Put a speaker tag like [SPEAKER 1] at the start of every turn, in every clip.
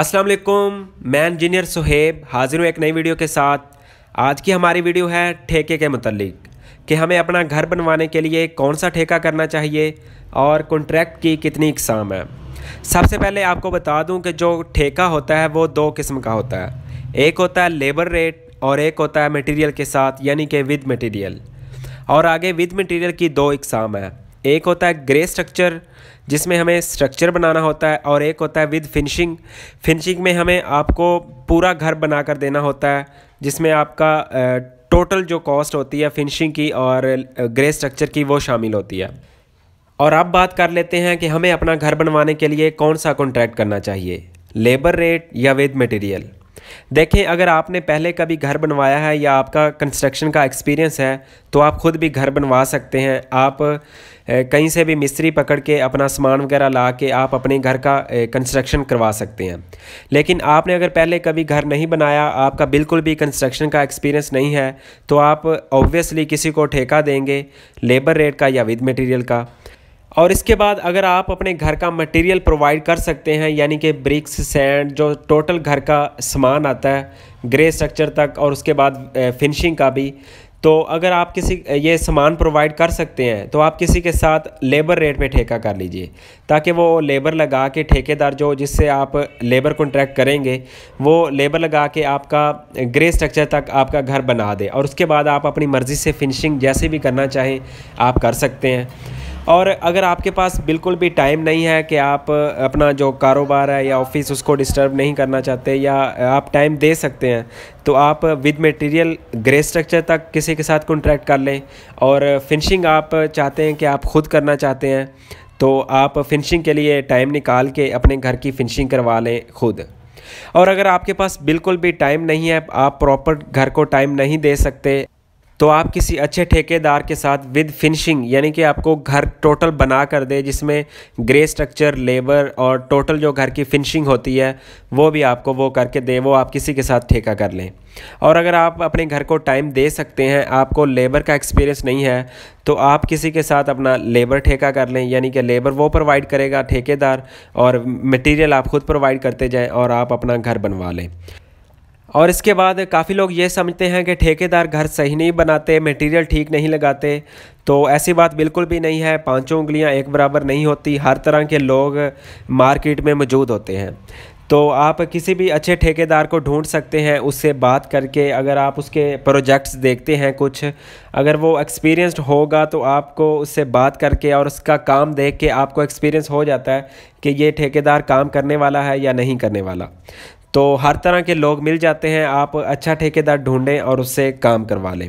[SPEAKER 1] अस्सलाम वालेकुम मैं इंजीनियर सुहेब हाजिर हूँ एक नई वीडियो के साथ आज की हमारी वीडियो है ठेके के मतलब कि हमें अपना घर बनवाने के लिए कौन सा ठेका करना चाहिए और कॉन्ट्रैक्ट की कितनी इकसाम है सबसे पहले आपको बता दूं कि जो ठेका होता है वो दो किस्म का होता है एक होता है लेबर रेट और एक होता है मटेरियल के साथ यानी कि विद मटेरियल और आगे विद मटेरियल की दो इकसाम है एक होता है ग्रे स्ट्रक्चर जिसमें हमें स्ट्रक्चर बनाना होता है और एक होता है विद फिनिशिंग फिनिशिंग में हमें आपको पूरा घर बना कर देना होता है जिसमें आपका टोटल जो कॉस्ट होती है फिनिशिंग की और ग्रे स्ट्रक्चर की वो शामिल होती है और अब बात कर लेते हैं कि हमें अपना घर बनवाने के लिए कौन सा कॉन्ट्रैक्ट करना चाहिए लेबर रेट या विद मटेरियल देखें अगर आपने पहले कभी घर बनवाया है या आपका कंस्ट्रक्शन का एक्सपीरियंस है तो आप खुद भी घर बनवा सकते हैं आप कहीं से भी मिस्त्री पकड़ के अपना सामान वगैरह ला के आप अपने घर का कंस्ट्रक्शन करवा सकते हैं लेकिन आपने अगर पहले कभी घर नहीं बनाया आपका बिल्कुल भी कंस्ट्रक्शन का एक्सपीरियंस नहीं है तो आप ऑब्वियसली किसी को ठेका देंगे लेबर रेट का या विद मटेरियल का और इसके बाद अगर आप अपने घर का मटेरियल प्रोवाइड कर सकते हैं यानी कि ब्रिक्स सैंड जो टोटल घर का सामान आता है ग्रे स्ट्रक्चर तक और उसके बाद फिनिशिंग का भी तो अगर आप किसी ये सामान प्रोवाइड कर सकते हैं तो आप किसी के साथ लेबर रेट पे ठेका कर लीजिए ताकि वो लेबर लगा के ठेकेदार जो जिससे आप लेबर कॉन्ट्रैक्ट करेंगे वो लेबर लगा के आपका ग्रे स्ट्रक्चर तक आपका घर बना दे और उसके बाद आप अपनी मर्ज़ी से फिनिशिंग जैसे भी करना चाहें आप कर सकते हैं और अगर आपके पास बिल्कुल भी टाइम नहीं है कि आप अपना जो कारोबार है या ऑफिस उसको डिस्टर्ब नहीं करना चाहते या आप टाइम दे सकते हैं तो आप विद मटेरियल ग्रे स्ट्रक्चर तक किसी के साथ कॉन्ट्रैक्ट कर लें और फिनिशिंग आप चाहते हैं कि आप खुद करना चाहते हैं तो आप फिनिशिंग के लिए टाइम निकाल के अपने घर की फिनिशिंग करवा लें खुद और अगर आपके पास बिल्कुल भी टाइम नहीं है आप प्रॉपर घर को टाइम नहीं दे सकते तो आप किसी अच्छे ठेकेदार के साथ विद फिनिशिंग यानी कि आपको घर टोटल बना कर दे जिसमें ग्रे स्ट्रक्चर लेबर और टोटल जो घर की फिनिशिंग होती है वो भी आपको वो करके दे वो आप किसी के साथ ठेका कर लें और अगर आप अपने घर को टाइम दे सकते हैं आपको लेबर का एक्सपीरियंस नहीं है तो आप किसी के साथ अपना लेबर ठेका कर लें यानी कि लेबर वो प्रोवाइड करेगा ठेकेदार और मटेरियल आप खुद प्रोवाइड करते जाएं और आप अपना घर बनवा लें और इसके बाद काफ़ी लोग ये समझते हैं कि ठेकेदार घर सही नहीं बनाते मटेरियल ठीक नहीं लगाते तो ऐसी बात बिल्कुल भी नहीं है पांचों उंगलियां एक बराबर नहीं होती हर तरह के लोग मार्केट में मौजूद होते हैं तो आप किसी भी अच्छे ठेकेदार को ढूंढ सकते हैं उससे बात करके अगर आप उसके प्रोजेक्ट्स देखते हैं कुछ अगर वो एक्सपीरियंस्ड होगा तो आपको उससे बात करके और उसका काम देख के आपको एक्सपीरियंस हो जाता है कि ये ठेकेदार काम करने वाला है या नहीं करने वाला तो हर तरह के लोग मिल जाते हैं आप अच्छा ठेकेदार ढूंढें और उससे काम करवा लें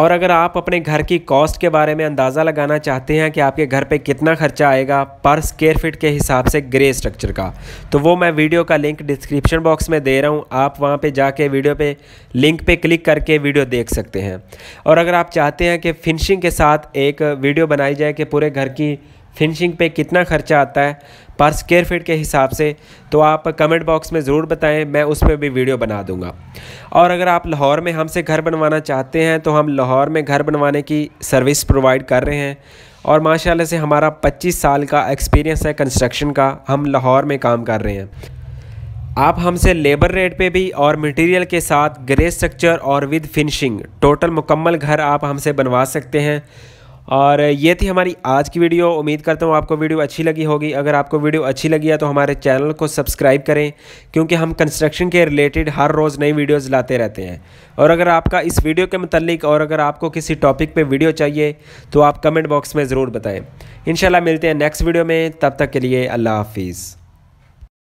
[SPEAKER 1] और अगर आप अपने घर की कॉस्ट के बारे में अंदाज़ा लगाना चाहते हैं कि आपके घर पे कितना खर्चा आएगा पर स्केयर फिट के हिसाब से ग्रे स्ट्रक्चर का तो वो मैं वीडियो का लिंक डिस्क्रिप्शन बॉक्स में दे रहा हूँ आप वहाँ पे जाके वीडियो पे लिंक पे क्लिक करके वीडियो देख सकते हैं और अगर आप चाहते हैं कि फिनिशिंग के साथ एक वीडियो बनाई जाए कि पूरे घर की फिनिशिंग पे कितना खर्चा आता है पर स्केयर फीट के हिसाब से तो आप कमेंट बॉक्स में ज़रूर बताएं मैं उस पर भी वीडियो बना दूंगा और अगर आप लाहौर में हमसे घर बनवाना चाहते हैं तो हम लाहौर में घर बनवाने की सर्विस प्रोवाइड कर रहे हैं और माशाल्लाह से हमारा 25 साल का एक्सपीरियंस है कंस्ट्रक्शन का हम लाहौर में काम कर रहे हैं आप हमसे लेबर रेट पे भी और मटेरियल के साथ ग्रे स्ट्रक्चर और विद फिनिशिंग टोटल मुकम्मल घर आप हमसे बनवा सकते हैं और ये थी हमारी आज की वीडियो उम्मीद करता हूँ आपको वीडियो अच्छी लगी होगी अगर आपको वीडियो अच्छी लगी है तो हमारे चैनल को सब्सक्राइब करें क्योंकि हम कंस्ट्रक्शन के रिलेटेड हर रोज़ नई वीडियोस लाते रहते हैं और अगर आपका इस वीडियो के मतलब और अगर आपको किसी टॉपिक पे वीडियो चाहिए तो आप कमेंट बॉक्स में ज़रूर बताएँ इन मिलते हैं नेक्स्ट वीडियो में तब तक के लिए अल्लाह हाफिज़